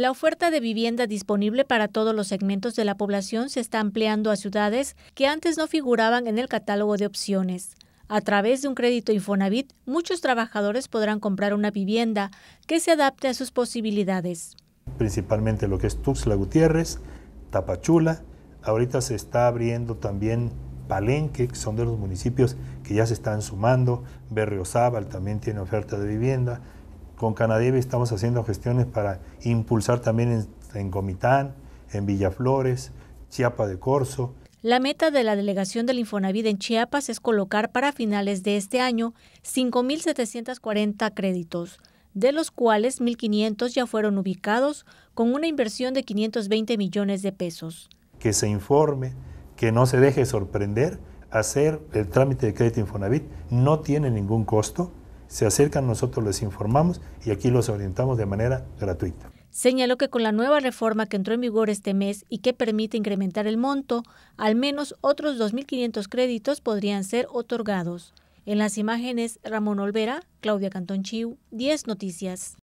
La oferta de vivienda disponible para todos los segmentos de la población se está ampliando a ciudades que antes no figuraban en el catálogo de opciones. A través de un crédito Infonavit, muchos trabajadores podrán comprar una vivienda que se adapte a sus posibilidades. Principalmente lo que es Tuxtla Gutiérrez, Tapachula, ahorita se está abriendo también Palenque, que son de los municipios que ya se están sumando, Berriozábal también tiene oferta de vivienda, con Canadevi estamos haciendo gestiones para impulsar también en, Comitán, en Villaflores, Chiapa de Corzo. La meta de la delegación del Infonavit en Chiapas es colocar para finales de este año 5.740 créditos, de los cuales 1.500 ya fueron ubicados con una inversión de 520 millones de pesos. Que se informe, que no se deje sorprender, hacer el trámite de crédito Infonavit no tiene ningún costo, se acercan, nosotros les informamos y aquí los orientamos de manera gratuita. Señaló que con la nueva reforma que entró en vigor este mes y que permite incrementar el monto, al menos otros 2.500 créditos podrían ser otorgados. En las imágenes, Ramón Olvera, Claudia Cantón Chiu, 10 Noticias.